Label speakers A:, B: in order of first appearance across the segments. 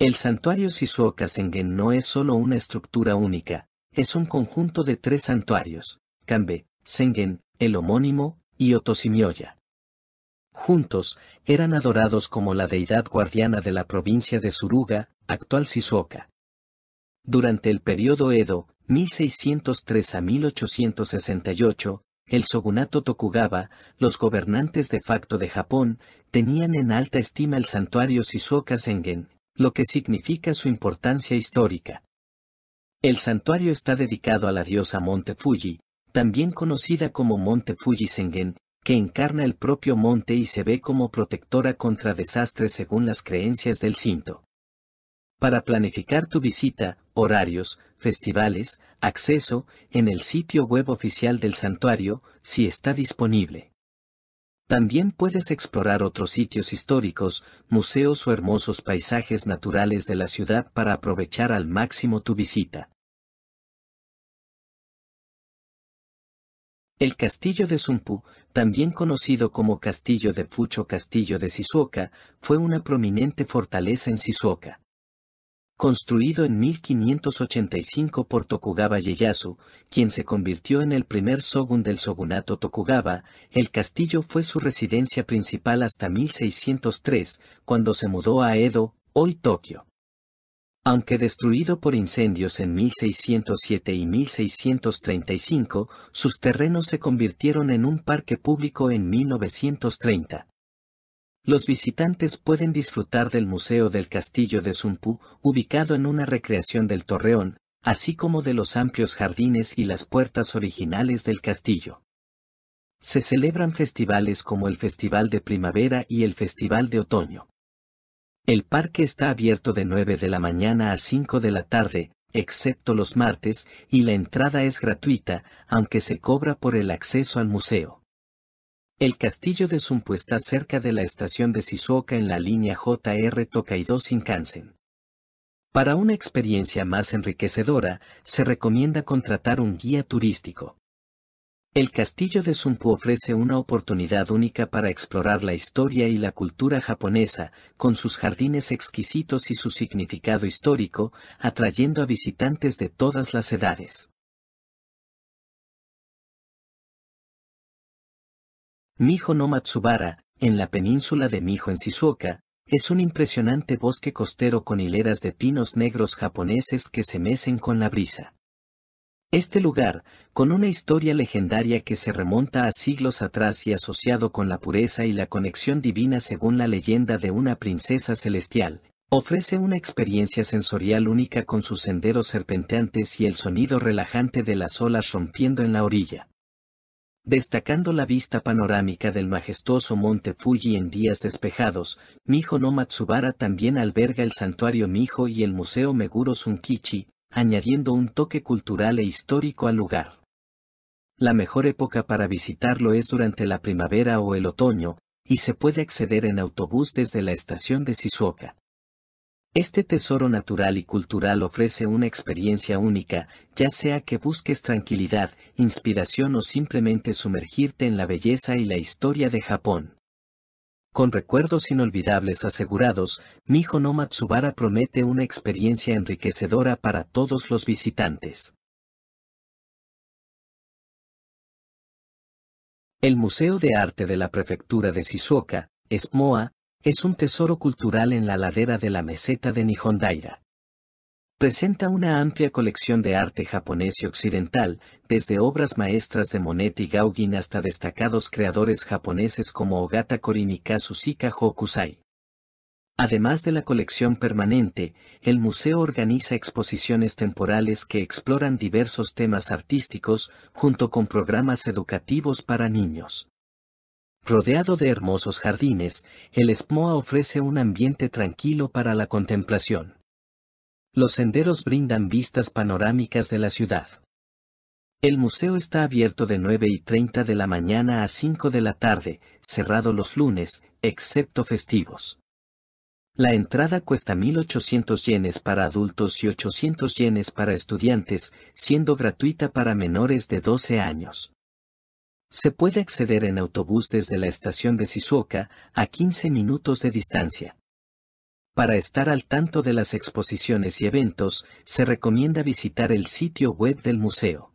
A: El santuario sisuoka
B: sengen no es solo una estructura única, es un conjunto de tres santuarios, Kanbe, Sengen, el homónimo, y Otosimioya. Juntos, eran adorados como la deidad guardiana de la provincia de Suruga, actual Shizuoka. Durante el periodo Edo, 1603 a 1868, el shogunato Tokugawa, los gobernantes de facto de Japón, tenían en alta estima el santuario Shizuoka Sengen, lo que significa su importancia histórica. El santuario está dedicado a la diosa Monte Fuji, también conocida como Monte Fuji Sengen, que encarna el propio monte y se ve como protectora contra desastres según las creencias del cinto. Para planificar tu visita, horarios, festivales, acceso, en el sitio web oficial del santuario, si está disponible. También puedes explorar otros sitios históricos, museos o hermosos paisajes naturales de la ciudad para
A: aprovechar al máximo tu visita.
B: El castillo de Sumpu, también conocido como castillo de Fucho Castillo de Sisuoka, fue una prominente fortaleza en Sisuoka construido en 1585 por Tokugawa Ieyasu, quien se convirtió en el primer shogun del shogunato Tokugawa, el castillo fue su residencia principal hasta 1603, cuando se mudó a Edo, hoy Tokio. Aunque destruido por incendios en 1607 y 1635, sus terrenos se convirtieron en un parque público en 1930. Los visitantes pueden disfrutar del Museo del Castillo de zumpu ubicado en una recreación del torreón, así como de los amplios jardines y las puertas originales del castillo. Se celebran festivales como el Festival de Primavera y el Festival de Otoño. El parque está abierto de 9 de la mañana a 5 de la tarde, excepto los martes, y la entrada es gratuita, aunque se cobra por el acceso al museo. El castillo de Sunpu está cerca de la estación de Shizuoka en la línea JR Tokaido Shinkansen. Para una experiencia más enriquecedora, se recomienda contratar un guía turístico. El castillo de Sumpu ofrece una oportunidad única para explorar la historia y la cultura japonesa, con sus jardines exquisitos y su significado histórico, atrayendo a visitantes de todas las edades. Mijo no Matsubara, en la península de Mijo en Shizuoka, es un impresionante bosque costero con hileras de pinos negros japoneses que se mecen con la brisa. Este lugar, con una historia legendaria que se remonta a siglos atrás y asociado con la pureza y la conexión divina según la leyenda de una princesa celestial, ofrece una experiencia sensorial única con sus senderos serpenteantes y el sonido relajante de las olas rompiendo en la orilla destacando la vista panorámica del majestuoso monte Fuji en días despejados, Mijo no Matsubara también alberga el santuario Mijo y el Museo Meguro Sunkichi, añadiendo un toque cultural e histórico al lugar. La mejor época para visitarlo es durante la primavera o el otoño, y se puede acceder en autobús desde la estación de Shizuoka. Este tesoro natural y cultural ofrece una experiencia única, ya sea que busques tranquilidad, inspiración o simplemente sumergirte en la belleza y la historia de Japón. Con recuerdos inolvidables asegurados, Mijo no Matsubara promete una experiencia enriquecedora para todos los visitantes. El Museo de Arte de la Prefectura de Shizuoka, ESMOA, es un tesoro cultural en la ladera de la meseta de Nihondaira. Presenta una amplia colección de arte japonés y occidental, desde obras maestras de Monet y Gauguin hasta destacados creadores japoneses como Ogata Korin y Hokusai. Además de la colección permanente, el museo organiza exposiciones temporales que exploran diversos temas artísticos, junto con programas educativos para niños. Rodeado de hermosos jardines, el Smoa ofrece un ambiente tranquilo para la contemplación. Los senderos brindan vistas panorámicas de la ciudad. El museo está abierto de 9 y 30 de la mañana a 5 de la tarde, cerrado los lunes, excepto festivos. La entrada cuesta 1.800 yenes para adultos y 800 yenes para estudiantes, siendo gratuita para menores de 12 años. Se puede acceder en autobús desde la estación de Shizuoka, a 15 minutos de distancia. Para estar al tanto de las exposiciones y eventos, se recomienda visitar el sitio web del museo.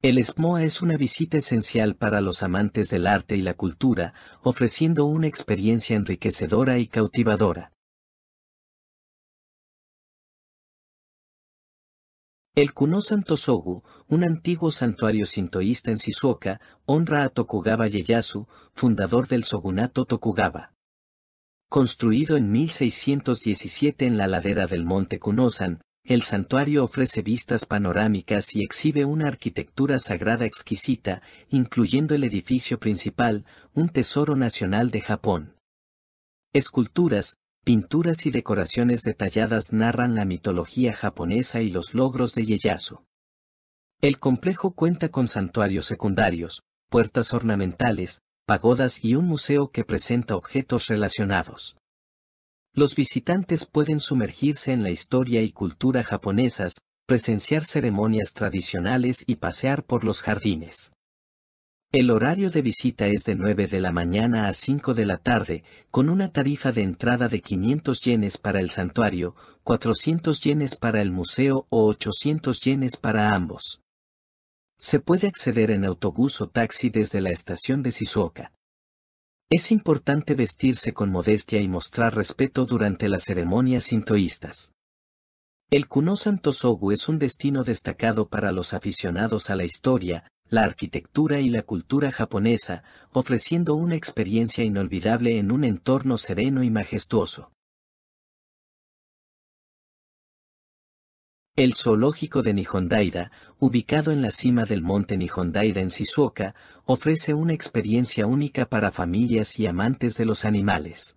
B: El SMOA es una visita esencial para los amantes del arte y la cultura, ofreciendo una experiencia enriquecedora y cautivadora. El Kuno Santosogu, un antiguo santuario sintoísta en Shizuoka, honra a Tokugawa Ieyasu, fundador del shogunato Tokugawa. Construido en 1617 en la ladera del monte Kunosan, el santuario ofrece vistas panorámicas y exhibe una arquitectura sagrada exquisita, incluyendo el edificio principal, un tesoro nacional de Japón. Esculturas, Pinturas y decoraciones detalladas narran la mitología japonesa y los logros de Ieyasu. El complejo cuenta con santuarios secundarios, puertas ornamentales, pagodas y un museo que presenta objetos relacionados. Los visitantes pueden sumergirse en la historia y cultura japonesas, presenciar ceremonias tradicionales y pasear por los jardines. El horario de visita es de 9 de la mañana a 5 de la tarde, con una tarifa de entrada de 500 yenes para el santuario, 400 yenes para el museo o 800 yenes para ambos. Se puede acceder en autobús o taxi desde la estación de Sizuoka. Es importante vestirse con modestia y mostrar respeto durante las ceremonias sintoístas. El kuno santosogu es un destino destacado para los aficionados a la historia, la arquitectura y la cultura japonesa, ofreciendo una experiencia inolvidable en un entorno sereno y majestuoso. El zoológico de Nihondaida, ubicado en la cima del monte Nihondaida en Shizuoka, ofrece una experiencia única para familias y amantes de los animales.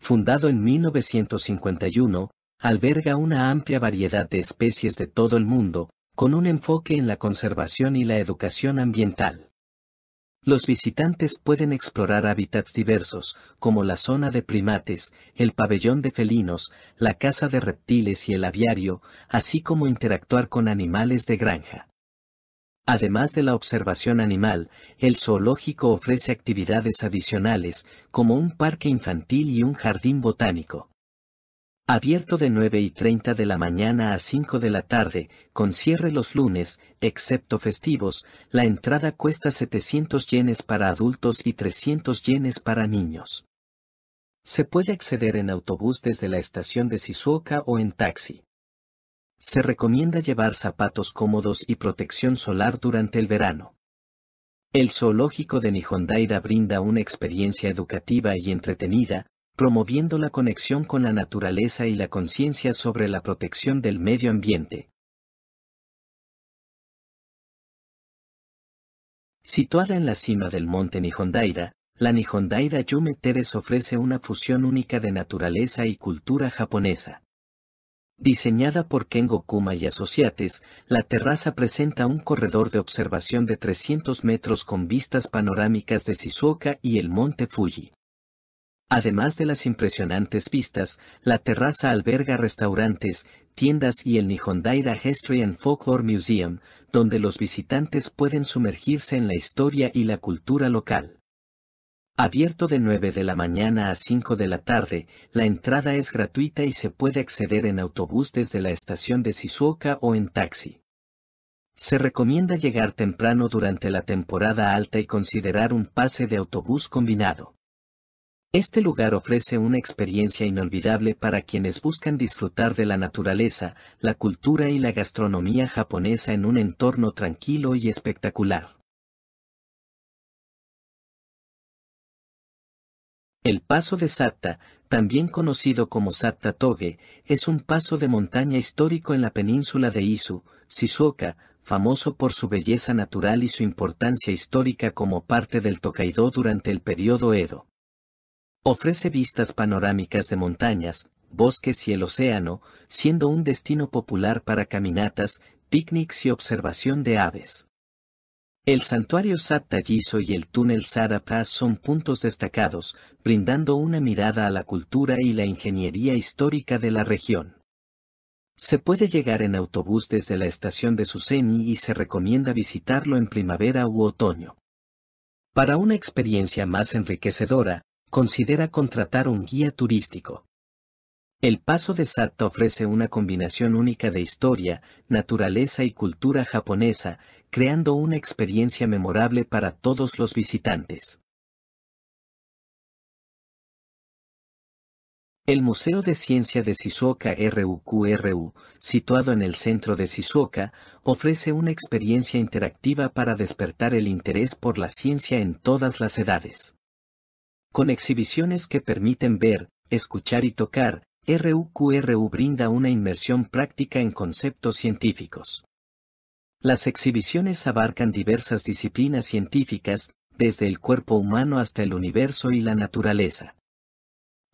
B: Fundado en 1951, alberga una amplia variedad de especies de todo el mundo, con un enfoque en la conservación y la educación ambiental. Los visitantes pueden explorar hábitats diversos, como la zona de primates, el pabellón de felinos, la casa de reptiles y el aviario, así como interactuar con animales de granja. Además de la observación animal, el zoológico ofrece actividades adicionales, como un parque infantil y un jardín botánico. Abierto de 9 y 30 de la mañana a 5 de la tarde, con cierre los lunes, excepto festivos, la entrada cuesta 700 yenes para adultos y 300 yenes para niños. Se puede acceder en autobús desde la estación de Sisuoka o en taxi. Se recomienda llevar zapatos cómodos y protección solar durante el verano. El zoológico de Nihondaira brinda una experiencia educativa y entretenida, promoviendo la conexión con la naturaleza y la conciencia sobre la protección
A: del medio ambiente.
B: Situada en la cima del monte Nihondaira, la Nihondaira Yume Teres ofrece una fusión única de naturaleza y cultura japonesa. Diseñada por Kengo Kuma y Asociates, la terraza presenta un corredor de observación de 300 metros con vistas panorámicas de Shizuoka y el monte Fuji. Además de las impresionantes vistas, la terraza alberga restaurantes, tiendas y el Nihondaira History and Folklore Museum, donde los visitantes pueden sumergirse en la historia y la cultura local. Abierto de 9 de la mañana a 5 de la tarde, la entrada es gratuita y se puede acceder en autobús desde la estación de Sisuoka o en taxi. Se recomienda llegar temprano durante la temporada alta y considerar un pase de autobús combinado. Este lugar ofrece una experiencia inolvidable para quienes buscan disfrutar de la naturaleza, la cultura y la gastronomía japonesa en un entorno tranquilo y espectacular. El paso de Satta, también conocido como Satta Toge, es un paso de montaña histórico en la península de Izu, Shizuoka, famoso por su belleza natural y su importancia histórica como parte del Tokaido durante el periodo Edo. Ofrece vistas panorámicas de montañas, bosques y el océano, siendo un destino popular para caminatas, picnics y observación de aves. El santuario Sat y el túnel Sara son puntos destacados, brindando una mirada a la cultura y la ingeniería histórica de la región. Se puede llegar en autobús desde la estación de Suseni y se recomienda visitarlo en primavera u otoño. Para una experiencia más enriquecedora, Considera contratar un guía turístico. El Paso de Sata ofrece una combinación única de historia, naturaleza y cultura japonesa, creando una experiencia memorable para todos los visitantes. El Museo de Ciencia de Shizuoka RUQRU, situado en el centro de Shizuoka, ofrece una experiencia interactiva para despertar el interés por la ciencia en todas las edades. Con exhibiciones que permiten ver, escuchar y tocar, RUQRU brinda una inmersión práctica en conceptos científicos. Las exhibiciones abarcan diversas disciplinas científicas, desde el cuerpo humano hasta el universo y la naturaleza.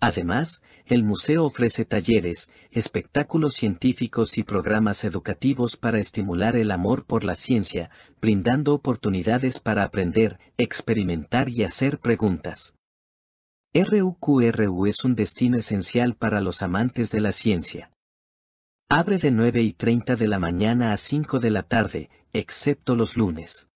B: Además, el museo ofrece talleres, espectáculos científicos y programas educativos para estimular el amor por la ciencia, brindando oportunidades para aprender, experimentar y hacer preguntas. RUQRU es un destino esencial para los amantes de la ciencia. Abre de 9 y 30 de la mañana a 5 de la tarde, excepto los lunes.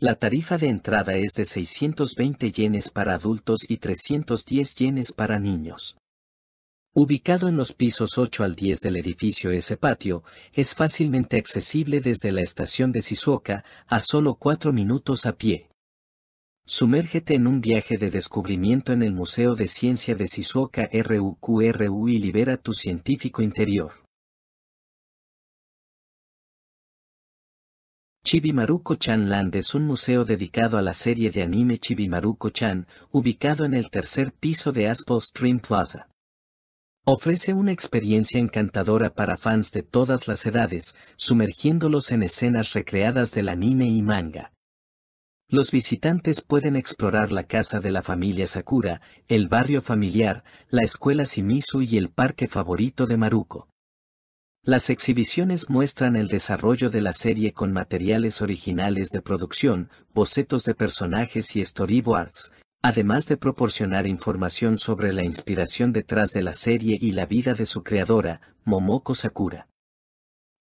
B: La tarifa de entrada es de 620 yenes para adultos y 310 yenes para niños. Ubicado en los pisos 8 al 10 del edificio ese patio, es fácilmente accesible desde la estación de Shizuoka a solo 4 minutos a pie. Sumérgete en un viaje de descubrimiento en el Museo de Ciencia de Shizuoka RUQRU y libera tu científico interior.
A: Chibimaruko-chan
B: Land es un museo dedicado a la serie de anime Chibimaruko-chan, ubicado en el tercer piso de Aspo Stream Plaza. Ofrece una experiencia encantadora para fans de todas las edades, sumergiéndolos en escenas recreadas del anime y manga. Los visitantes pueden explorar la casa de la familia Sakura, el barrio familiar, la escuela Shimizu y el parque favorito de Maruko. Las exhibiciones muestran el desarrollo de la serie con materiales originales de producción, bocetos de personajes y storyboards, además de proporcionar información sobre la inspiración detrás de la serie y la vida de su creadora, Momoko Sakura.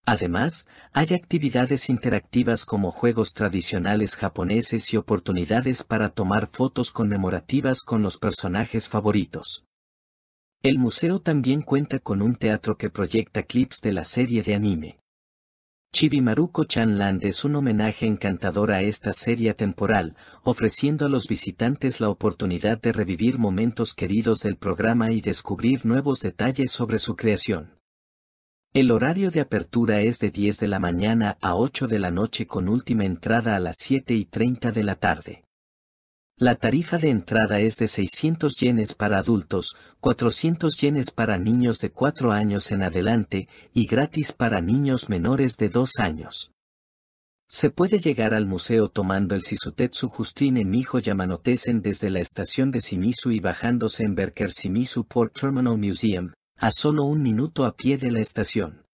B: Además, hay actividades interactivas como juegos tradicionales japoneses y oportunidades para tomar fotos conmemorativas con los personajes favoritos. El museo también cuenta con un teatro que proyecta clips de la serie de anime. Chibimaruko Chanland es un homenaje encantador a esta serie temporal, ofreciendo a los visitantes la oportunidad de revivir momentos queridos del programa y descubrir nuevos detalles sobre su creación. El horario de apertura es de 10 de la mañana a 8 de la noche con última entrada a las 7 y 30 de la tarde. La tarifa de entrada es de 600 yenes para adultos, 400 yenes para niños de 4 años en adelante y gratis para niños menores de 2 años. Se puede llegar al museo tomando el Sisutetsu Justin en Mijo Yamanotesen desde la estación de Simisu y bajándose en Berker Simisu Port Terminal Museum, a solo un minuto a pie de la estación.